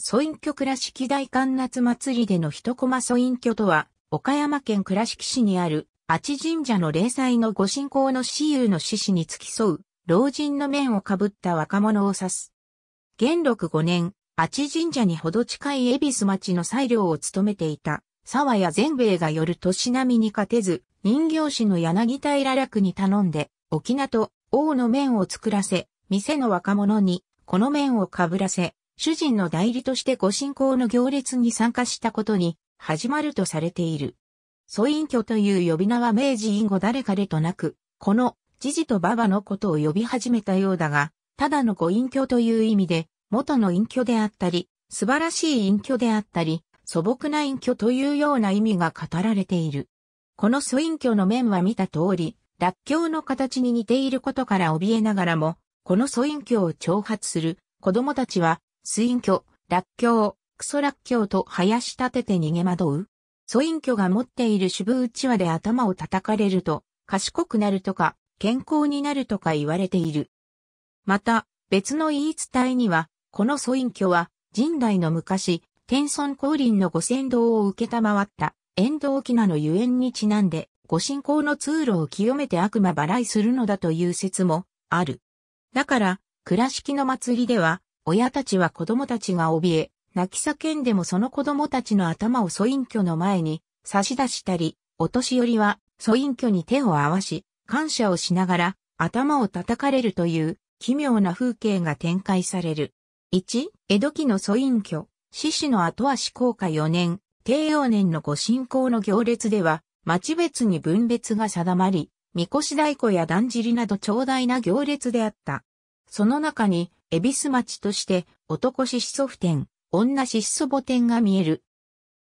ソイン居倉敷大観夏祭りでの一コマソイン居とは、岡山県倉敷市にある、阿智神社の霊祭のご信仰の私有の獅子に付き添う、老人の面をかぶった若者を指す。元禄5年、阿智神社にほど近い恵比寿町の裁量を務めていた、沢谷善兵衛がよる年並みに勝てず、人形師の柳平楽に頼んで、沖縄と王の面を作らせ、店の若者に、この面をかぶらせ、主人の代理としてご信仰の行列に参加したことに始まるとされている。祖隠居という呼び名は明治以後誰かでとなく、この、じじとばばのことを呼び始めたようだが、ただのご隠居という意味で、元の隠居であったり、素晴らしい隠居であったり、素朴な隠居というような意味が語られている。この素隠居の面は見た通り、脱教の形に似ていることから怯えながらも、この素隠居を挑発する子供たちは水隠居、落鏡、クソ落鏡と林立てて逃げ惑う素隠居が持っている渋うちわで頭を叩かれると、賢くなるとか、健康になるとか言われている。また、別の言い伝えには、この素隠居は、神代の昔、天孫降臨のご先導を受けたまわった、遠藤沖のゆえんにちなんで、ご信仰の通路を清めて悪魔払いするのだという説もある。だから、倉敷の祭りでは、親たちは子供たちが怯え、泣き叫んでもその子供たちの頭を素隠居の前に差し出したり、お年寄りは素隠居に手を合わし、感謝をしながら頭を叩かれるという奇妙な風景が展開される。1、江戸期の素隠居、獅子の後足効果4年、帝王年のご信仰の行列では、町別に分別が定まり、みこし太鼓やだんじりなど長大な行列であった。その中に、恵比寿町として、男子子祖父店、女子子祖母店が見える。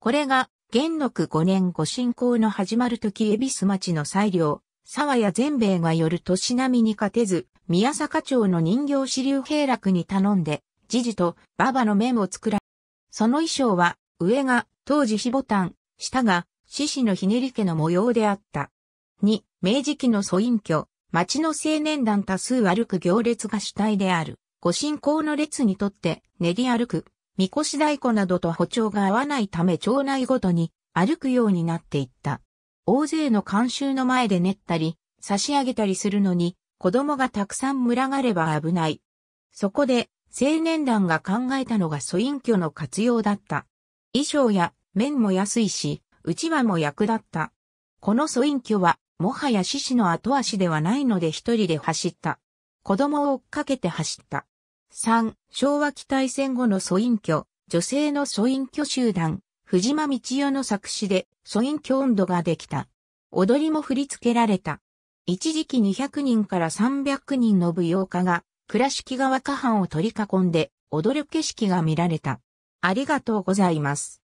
これが、元禄5年ご進行の始まる時恵比寿町の裁量、沢谷全米がよる年並みに勝てず、宮坂町の人形支流平楽に頼んで、ジジと馬場の面を作ら、その衣装は、上が当時火ボタン、下が獅子のひねり家の模様であった。二、明治期の素隠居、町の青年団多数歩く行列が主体である。ご信仰の列にとって練り歩く、みこし太鼓などと歩調が合わないため町内ごとに歩くようになっていった。大勢の監修の前で練ったり、差し上げたりするのに、子供がたくさん群がれば危ない。そこで、青年団が考えたのが素隠居の活用だった。衣装や面も安いし、うちわも役立った。この素隠居は、もはや獅子の後足ではないので一人で走った。子供を追っかけて走った。3、昭和期待戦後の素隠居、女性の素隠居集団、藤間道代の作詞で素隠居温度ができた。踊りも振り付けられた。一時期200人から300人の舞踊家が倉敷川河畔を取り囲んで踊る景色が見られた。ありがとうございます。